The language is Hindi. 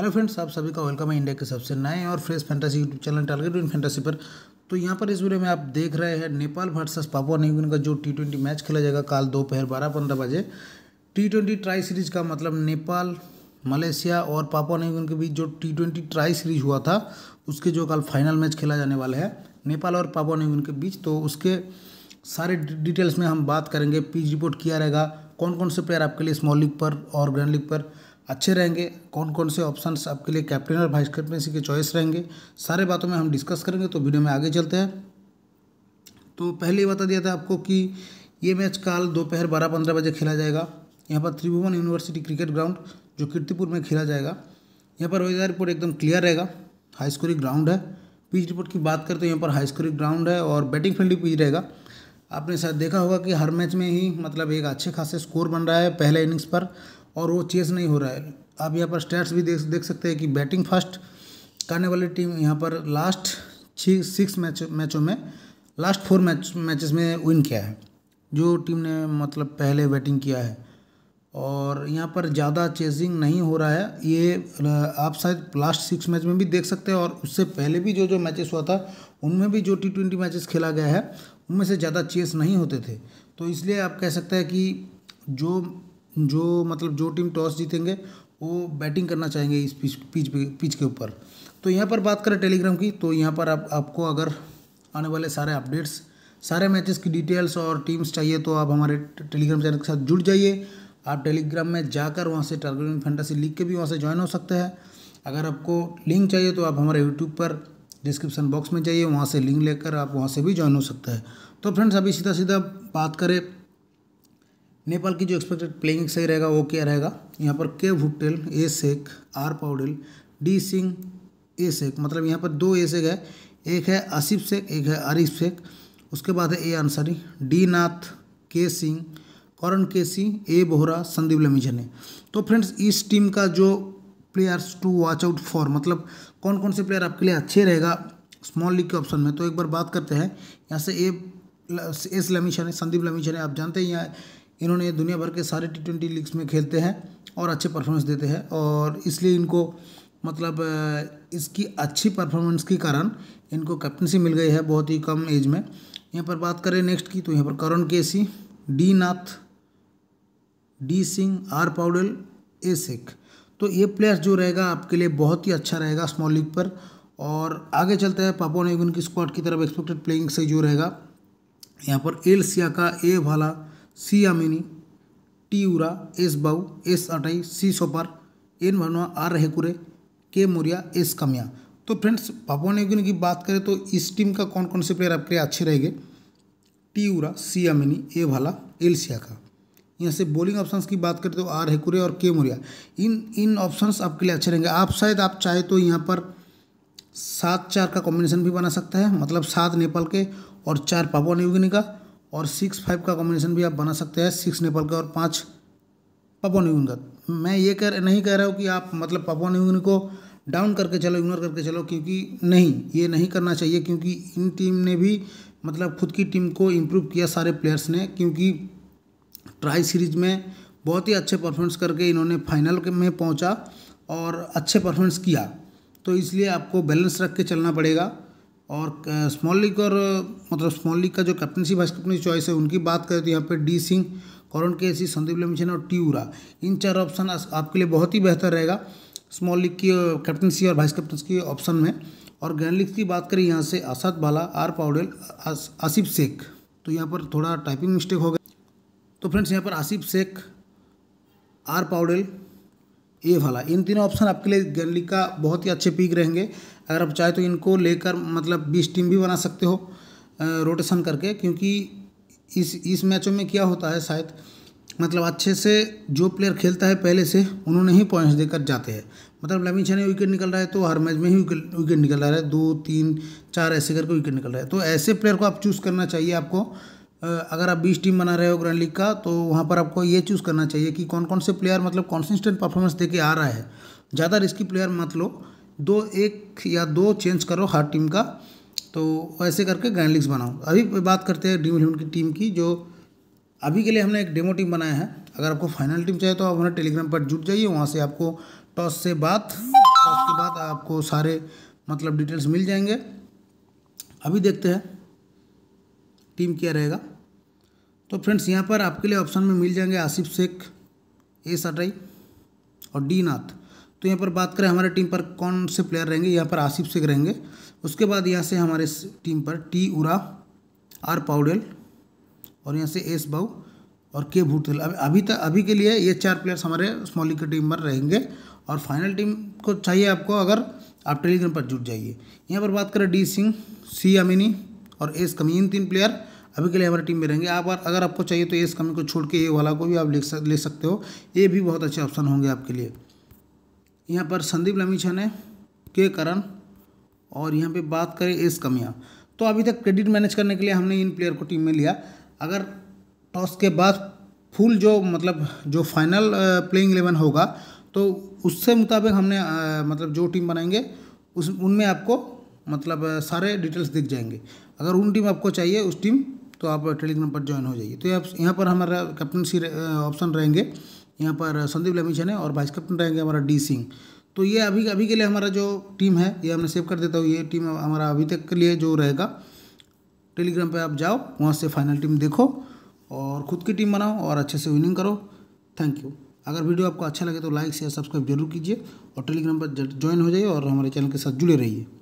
हेलो फ्रेंड्स आप सभी का वेलकम है इंडिया के सबसे नए और fresh fantasy YouTube channel target in fantasy पर तो यहाँ पर इस वीडियो में आप देख रहे हैं नेपाल वर्सेस पापुआ गिनी का जो टी ट्वेंटी मैच खेला जाएगा कल दोपहर बारह पंद्रह बजे टी ट्वेंटी ट्राई सीरीज़ का मतलब नेपाल मलेशिया और पापुआ गिनी के बीच जो टी ट्वेंटी ट्राई सीरीज हुआ था उसके जो कल फाइनल मैच खेला जाने वाले हैं नेपाल और पापुआ गिनी के बीच तो उसके सारे डिटेल्स में हम बात करेंगे पीच रिपोर्ट किया रहेगा कौन कौन से प्लेयर आपके लिए स्मॉल लीग पर और ग्रैंड लीग पर अच्छे रहेंगे कौन कौन से ऑप्शंस आपके लिए कैप्टन और वाइस कैप्टनसी के चॉइस रहेंगे सारे बातों में हम डिस्कस करेंगे तो वीडियो में आगे चलते हैं तो पहले ही बता दिया था आपको कि ये मैच कल दोपहर बारह पंद्रह बजे खेला जाएगा यहाँ पर त्रिभुवन यूनिवर्सिटी क्रिकेट ग्राउंड जो कीर्तिपुर में खेला जाएगा यहाँ पर वेदर रिपोर्ट एकदम क्लियर रहेगा हाई स्कोरिंग ग्राउंड है पिच रिपोर्ट की बात करते हैं यहाँ पर हाई स्कोरिंग ग्राउंड है और बैटिंग फील्डिंग पिच रहेगा आपने शायद देखा होगा कि हर मैच में ही मतलब एक अच्छे खासे स्कोर बन रहा है पहले इनिंग्स पर और वो चेस नहीं हो रहा है आप यहाँ पर स्टैट्स भी देख देख सकते हैं कि बैटिंग फर्स्ट करने वाली टीम यहाँ पर लास्ट छः सिक्स मैच मैचों में लास्ट फोर मैच मैचेस में विन किया है जो टीम ने मतलब पहले बैटिंग किया है और यहाँ पर ज़्यादा चेजिंग नहीं हो रहा है ये आप शायद लास्ट सिक्स मैच में भी देख सकते हैं और उससे पहले भी जो जो मैचेस हुआ था उनमें भी जो टी ट्वेंटी मैचेस खेला गया है उनमें से ज़्यादा चेस नहीं होते थे तो इसलिए आप कह सकते हैं कि जो जो मतलब जो टीम टॉस जीतेंगे वो बैटिंग करना चाहेंगे इस पिच पिच पिच के ऊपर तो यहाँ पर बात करें टेलीग्राम की तो यहाँ पर आप आपको अगर आने वाले सारे अपडेट्स सारे मैचेस की डिटेल्स और टीम्स चाहिए तो आप हमारे टेलीग्राम चैनल के साथ जुड़ जाइए आप टेलीग्राम में जाकर वहाँ से टारगेट फैंटासी लिख के भी वहाँ से ज्वाइन हो सकते हैं अगर आपको लिंक चाहिए तो आप हमारे यूट्यूब पर डिस्क्रिप्शन बॉक्स में जाइए वहाँ से लिंक लेकर आप वहाँ से भी ज्वाइन हो सकते हैं तो फ्रेंड्स अभी सीधा सीधा बात करें नेपाल की जो एक्सपेक्टेड प्लेइंग सही रहेगा वो क्या रहेगा यहाँ पर K Bhurtel A Sheikh R Paudel D Singh A Sheikh मतलब यहाँ पर दो ए शेख है एक है आसिफ शेख एक है आरिफ शेख उसके बाद है ए आंसारी डी नाथ के सिंह करण सिंह ए बोहरा संदीप लमीजन है तो फ्रेंड्स इस टीम का जो players to watch out for मतलब कौन कौन से प्लेयर आपके लिए अच्छे रहेगा स्मॉल लीग के ऑप्शन में तो एक बार बात करते हैं यहाँ से ए एस लमीशन है संदीप लमीशन है आप जानते हैं यहाँ इन्होंने दुनिया भर के सारे टी ट्वेंटी लीग्स में खेलते हैं और अच्छे परफॉर्मेंस देते हैं और इसलिए इनको मतलब इसकी अच्छी परफॉर्मेंस के कारण इनको कैप्टनसी मिल गई है बहुत ही कम एज में यहाँ पर बात करें नेक्स्ट की तो यहाँ पर Karan KC D Nath D Singh R Paudel A Sheikh तो ये प्लेयर्स जो रहेगा आपके लिए बहुत ही अच्छा रहेगा स्मॉल लीग पर और आगे चलते हैं पापा नेगुन की स्क्वाड की तरफ एक्सपेक्टेड प्लेइंग से जो रहेगा यहाँ पर एल सिया का A Vala C Amini T Ura S Bau S Atai C Soper N Vanua R Hekure K Morea S कमिया तो फ्रेंड्स पापुआ न्यूगिनी की बात करें तो इस टीम का कौन कौन से प्लेयर आपके लिए अच्छे रहेंगे टी उरा सी अमीनी ए भाला एल का यहाँ से बॉलिंग ऑप्शंस की बात करें तो आर हेकुरे और के मोरिया इन इन ऑप्शंस आपके लिए अच्छे रहेंगे आप शायद आप चाहे तो यहाँ पर सात चार का कॉम्बिनेशन भी बना सकता है मतलब सात नेपाल के और चार पापुआ न्यूगिनी का और सिक्स फाइव का कॉम्बिनेशन भी आप बना सकते हैं सिक्स नेपाल का और पाँच पपोन यून का मैं ये कह नहीं कह रहा हूँ कि आप मतलब पपोन यून को डाउन करके चलो इग्नोर करके चलो क्योंकि नहीं ये नहीं करना चाहिए क्योंकि इन टीम ने भी मतलब खुद की टीम को इम्प्रूव किया सारे प्लेयर्स ने क्योंकि ट्राई सीरीज में बहुत ही अच्छे परफॉर्मेंस करके इन्होंने फाइनल में पहुंचा और अच्छे परफॉर्मेंस किया तो इसलिए आपको बैलेंस रख के चलना पड़ेगा और स्मॉल लीग और मतलब स्मॉल लीग का जो कैप्टनसी वाइस कैप्टन चॉइस है उनकी बात करें तो यहाँ पर डी सिंह के सी संदीप लेमिशन और उरा इन चार ऑप्शन आपके लिए बहुत ही बेहतर रहेगा स्मॉल लीग की कैप्टनसी और वाइस कैप्टनसी के ऑप्शन में और ग्रैंड लीग की बात करें यहाँ से Assad Vala R Paudel Asif Sheikh तो यहाँ पर थोड़ा टाइपिंग मिस्टेक हो गया तो फ्रेंड्स यहाँ पर Asif Sheikh R Paudel A Vala इन तीनों ऑप्शन आपके लिए गली का बहुत ही अच्छे पिक रहेंगे अगर आप चाहे तो इनको लेकर मतलब बीस टीम भी बना सकते हो रोटेशन करके क्योंकि इस इस मैचों में क्या होता है शायद मतलब अच्छे से जो प्लेयर खेलता है पहले से उन्होंने ही पॉइंट्स देकर जाते हैं मतलब लमी छाने विकेट निकल रहा है तो हर मैच में ही विकेट निकल रहा है दो तीन चार ऐसे करके विकेट निकल रहा है तो ऐसे प्लेयर को आप चूज़ करना चाहिए आपको अगर आप बीस टीम बना रहे हो ग्रैंड लीग का तो वहाँ पर आपको ये चूज़ करना चाहिए कि कौन कौन से प्लेयर मतलब कॉन्सिस्टेंट परफॉर्मेंस दे के आ रहा है ज़्यादा रिस्की प्लेयर मत लो दो एक या दो चेंज करो हर टीम का तो ऐसे करके ग्रैंड लीग्स बनाओ अभी बात करते हैं ड्रीम इलेवन की टीम की जो अभी के लिए हमने एक डेमो टीम बनाया है अगर आपको फाइनल टीम चाहिए तो आप हमारे टेलीग्राम पर जुट जाइए वहाँ से आपको टॉस से बात टॉस के बाद आपको सारे मतलब डिटेल्स मिल जाएंगे अभी देखते हैं टीम क्या रहेगा तो फ्रेंड्स यहाँ पर आपके लिए ऑप्शन में मिल जाएंगे आसिफ शेख ए सटाई और डी नाथ तो यहाँ पर बात करें हमारे टीम पर कौन से प्लेयर रहेंगे यहाँ पर आसिफ शेख रहेंगे उसके बाद यहाँ से हमारे टीम पर टी उरा आर पाउडेल और यहाँ से एस बाऊ और के भूतल अभी तक अभी के लिए ये चार प्लेयर्स हमारे स्मॉल की टीम पर रहेंगे और फाइनल टीम को चाहिए आपको अगर आप टेलीग्राम पर जुट जाइए यहाँ पर बात करें डी सिंह सी अमिनी और एस कमी इन तीन प्लेयर अभी के लिए हमारी टीम में रहेंगे आप अगर आपको चाहिए तो एस कमी को छोड़ के ए वाला को भी आप ले सकते हो ये भी बहुत अच्छे ऑप्शन होंगे आपके लिए यहाँ पर संदीप लमीछन है के करण और यहाँ पे बात करें एस कमियाँ तो अभी तक क्रेडिट मैनेज करने के लिए हमने इन प्लेयर को टीम में लिया अगर टॉस के बाद फुल जो मतलब जो फाइनल प्लेइंग इलेवन होगा तो उससे मुताबिक हमने मतलब जो टीम बनाएंगे उस उनमें आपको मतलब सारे डिटेल्स दिख जाएंगे अगर उन टीम आपको चाहिए उस टीम तो आप टेलीग्राम पर ज्वाइन हो जाइए तो आप यहाँ पर हमारा कैप्टनसी ऑप्शन रहेंगे यहाँ पर संदीप लमी है और वाइस कैप्टन रहेंगे हमारा डी सिंह तो ये अभी अभी के लिए हमारा जो टीम है ये हमने सेव कर देता हूँ ये टीम हमारा अभी तक के लिए जो रहेगा टेलीग्राम पे आप जाओ वहाँ से फाइनल टीम देखो और खुद की टीम बनाओ और अच्छे से विनिंग करो थैंक यू अगर वीडियो आपको अच्छा लगे तो लाइक शेयर सब्सक्राइब जरूर कीजिए और टेलीग्राम पर ज्वाइन हो जाइए और हमारे चैनल के साथ जुड़े रहिए